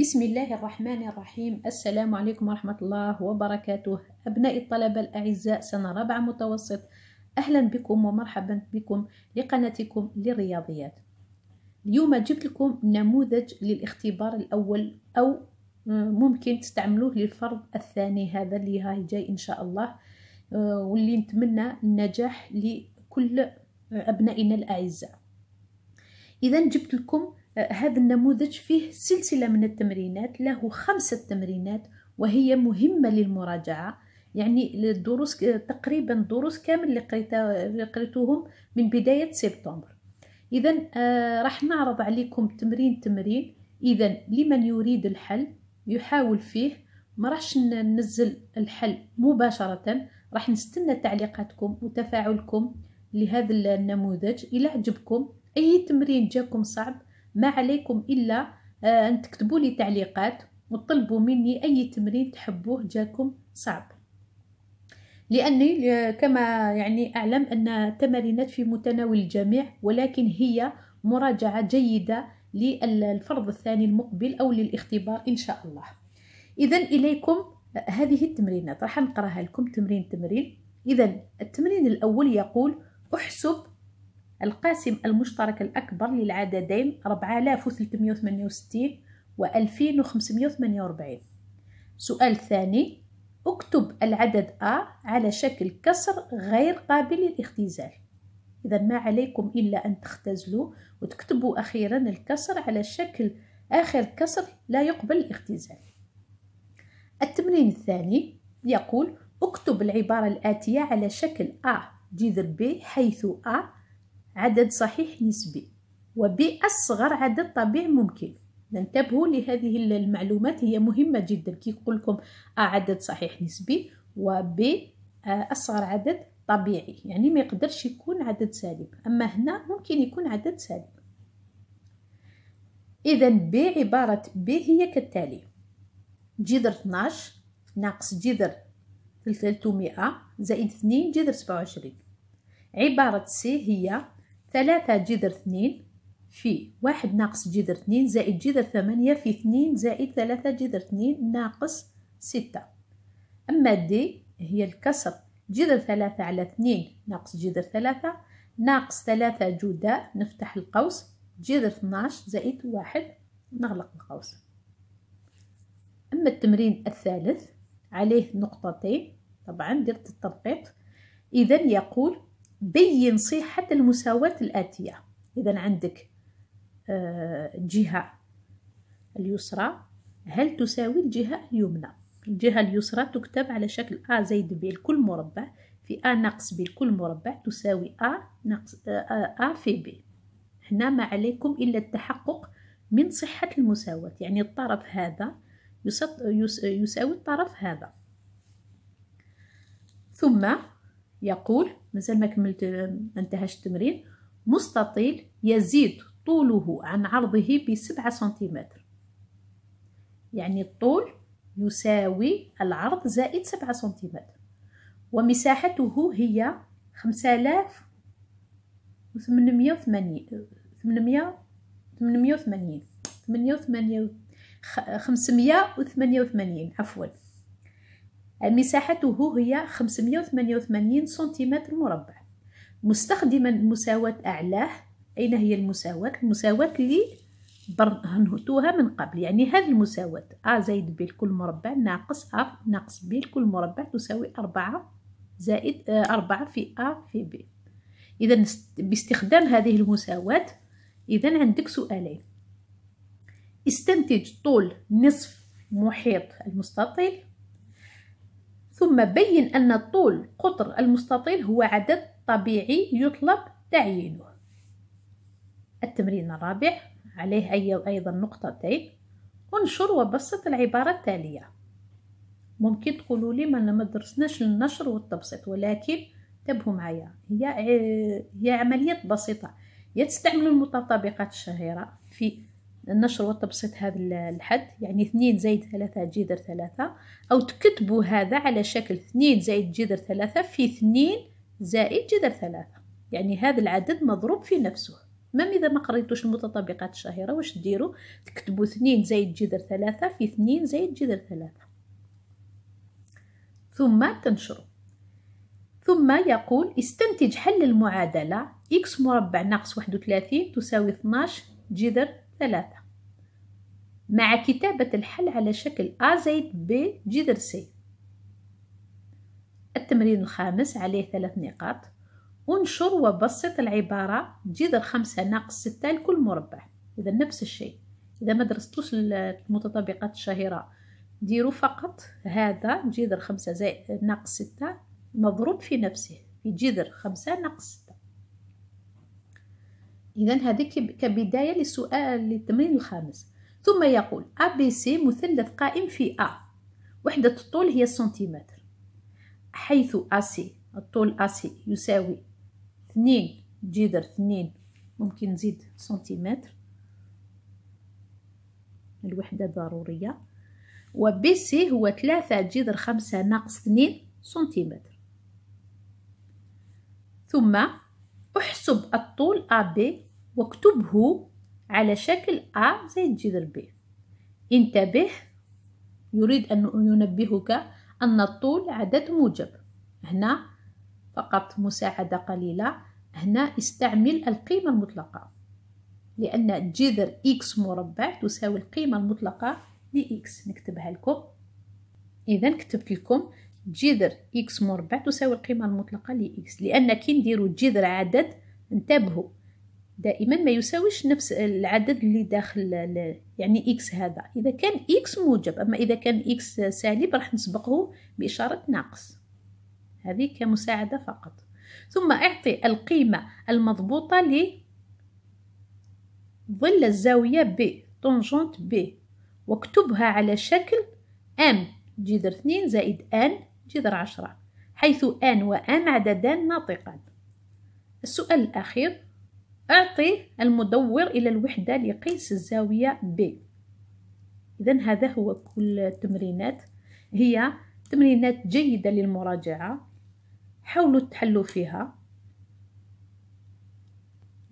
بسم الله الرحمن الرحيم السلام عليكم ورحمة الله وبركاته أبنائي الطلبة الأعزاء سنة رابعة متوسط أهلا بكم ومرحبا بكم لقناتكم للرياضيات اليوم جبت لكم نموذج للاختبار الأول أو آه، ممكن تستعملوه للفرض الثاني هذا اللي هاي جاي إن شاء الله آه، واللي نتمنى النجاح لكل أبنائنا الأعزاء إذا جبت لكم هذا النموذج فيه سلسلة من التمرينات له خمسة تمرينات وهي مهمة للمراجعة يعني الدروس تقريبا دروس كامل اللي قريتوهم من بداية سبتمبر إذا آه، راح نعرض عليكم تمرين تمرين إذا لمن يريد الحل يحاول فيه ما راحش ننزل الحل مباشرة راح نستنى تعليقاتكم وتفاعلكم لهذا النموذج إلى عجبكم أي تمرين جاكم صعب ما عليكم إلا آه، أن تكتبوا لي تعليقات وتطلبوا مني أي تمرين تحبوه جاكم صعب لأني آه، كما يعني أعلم أن التمارينات في متناول الجميع ولكن هي مراجعة جيدة للفرض الثاني المقبل أو للاختبار إن شاء الله إذا إليكم آه، هذه التمرينات راح نقراها لكم تمرين تمرين إذا التمرين الأول يقول احسب القاسم المشترك الأكبر للعددين 4368 و 2548 سؤال ثاني اكتب العدد A على شكل كسر غير قابل للاختزال إذا ما عليكم إلا أن تختزلوا وتكتبوا أخيرا الكسر على شكل آخر كسر لا يقبل الاختزال التمرين الثاني يقول اكتب العبارة الآتية على شكل A جذر B حيث A عدد صحيح نسبي وبأصغر عدد طبيعي ممكن ننتبهوا لهذه المعلومات هي مهمة جدا كي يقول لكم عدد صحيح نسبي وبأصغر أصغر عدد طبيعي يعني ما يقدرش يكون عدد سالب أما هنا ممكن يكون عدد سالب إذا ب عبارة ب هي كالتالي جذر 12 ناقص جذر 300 زائد 2 جذر 27 عبارة سي هي ثلاثة جذر اثنين في واحد ناقص جذر اثنين زائد جذر ثمانية في اثنين زائد ثلاثة جذر اثنين ناقص ستة أما دي هي الكسر جذر ثلاثة على اثنين ناقص جذر ثلاثة ناقص ثلاثة جداء نفتح القوس جذر 12 زائد واحد نغلق القوس أما التمرين الثالث عليه نقطتين طبعا درت التنقيط إذا يقول بين صحة المساواة الآتية إذا عندك آه، جهة اليسرى هل تساوي الجهة اليمنى الجهة اليسرى تكتب على شكل A زائد B الكل مربع في A ناقص B الكل مربع تساوي A ناقص آه، آه، A في B هنا ما عليكم إلا التحقق من صحة المساواة يعني الطرف هذا يساوي الطرف هذا ثم يقول مازال ما كملت ما التمرين مستطيل يزيد طوله عن عرضه بسبعة سنتيمتر يعني الطول يساوي العرض زائد سبعة سنتيمتر ومساحته هي خمسة آلاف وثمانمية وثمانين ثمانمية ثمانمية وثمانين ثمانية وثمانية خمسمية وثمانية وثمانين عفواً مساحته هي 588 سنتيمتر مربع مستخدما مساواة أعلاه أين هي المساواة؟ المساواة اللي برهنتها من قبل يعني هذه المساواة أ زائد ب الكل مربع ناقص أ ناقص ب الكل مربع تساوي أربعة زائد أربعة في أ في ب إذا باستخدام هذه المساواة إذا عندك سؤالين استنتج طول نصف محيط المستطيل ثم بين أن طول قطر المستطيل هو عدد طبيعي يطلب تعيينه التمرين الرابع عليه أيضا نقطتين انشر وبسط العبارة التالية ممكن تقولوا لي ما ما درسناش النشر والتبسيط ولكن تبهوا معايا هي هي عمليات بسيطة يا تستعملوا المتطابقات الشهيرة في النشر والتبسيط هذا الحد يعني اثنين زائد ثلاثة جذر ثلاثة أو تكتبوا هذا على شكل اثنين زائد جذر ثلاثة في اثنين زائد جذر ثلاثة يعني هذا العدد مضروب في نفسه مام إذا ما قريتوش المتطابقات الشهيرة واش ديروا تكتبوا اثنين زائد جذر ثلاثة في اثنين زائد جذر ثلاثة ثم تنشروا ثم يقول استنتج حل المعادلة x مربع ناقص 31 تساوي 12 جذر ثلاثة مع كتابة الحل على شكل A زائد B جذر C التمرين الخامس عليه ثلاث نقاط انشر وبسط العبارة جذر خمسة ناقص ستة لكل مربع إذا نفس الشيء إذا ما درستوش المتطابقات الشهيرة ديروا فقط هذا جذر خمسة زائد ناقص ستة مضروب في نفسه في جذر خمسة ناقص ستة إذا هذه كبداية للسؤال للتمرين الخامس ثم يقول ABC مثلث قائم في A وحدة الطول هي السنتيمتر حيث AC الطول AC يساوي 2 جذر 2 ممكن نزيد سنتيمتر الوحدة ضرورية و BC هو 3 جذر 5 ناقص 2 سنتيمتر ثم احسب الطول AB واكتبه على شكل أ زي الجذر ب انتبه يريد أن ينبهك أن الطول عدد موجب هنا فقط مساعدة قليلة هنا استعمل القيمة المطلقة لأن جذر x مربع تساوي القيمة المطلقة X نكتبها لكم إذا كتبت لكم جذر x مربع تساوي القيمة المطلقة X لأن كي نديرو جذر عدد انتبهوا دائما ما يساويش نفس العدد اللي داخل يعني إكس هذا إذا كان إكس موجب أما إذا كان إكس سالب راح نسبقه بإشارة ناقص هذه كمساعدة فقط ثم اعطي القيمة المضبوطة ل ظل الزاوية ب طنجنت ب واكتبها على شكل ام جذر 2 زائد ان جذر 10 حيث ان وام عددان ناطقان السؤال الأخير أعطي المدور إلى الوحدة لقيس الزاوية ب إذا هذا هو كل التمرينات هي تمرينات جيدة للمراجعة حاولوا تحلوا فيها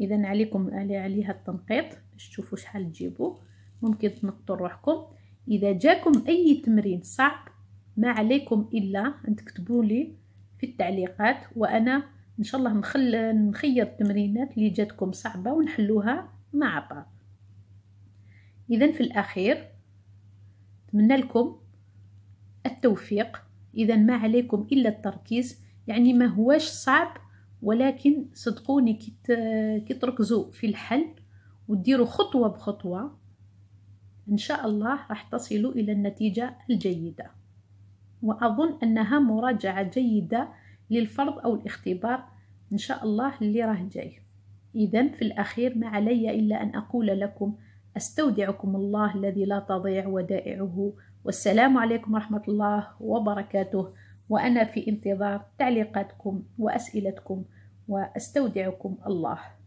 إذا عليكم عليها التنقيط باش تشوفوا شحال تجيبوا ممكن تنقطوا روحكم إذا جاكم أي تمرين صعب ما عليكم إلا أن تكتبوا لي في التعليقات وأنا ان شاء الله نخل نخير التمرينات اللي جاتكم صعبه ونحلوها مع بعض اذا في الاخير نتمنى لكم التوفيق اذا ما عليكم الا التركيز يعني ما هواش صعب ولكن صدقوني كي تركزوا في الحل وديروا خطوه بخطوه ان شاء الله راح تصلوا الى النتيجه الجيده واظن انها مراجعه جيده للفرض أو الاختبار إن شاء الله اللي راه جاي إذا في الأخير ما علي إلا أن أقول لكم أستودعكم الله الذي لا تضيع ودائعه والسلام عليكم ورحمة الله وبركاته وأنا في انتظار تعليقاتكم وأسئلتكم وأستودعكم الله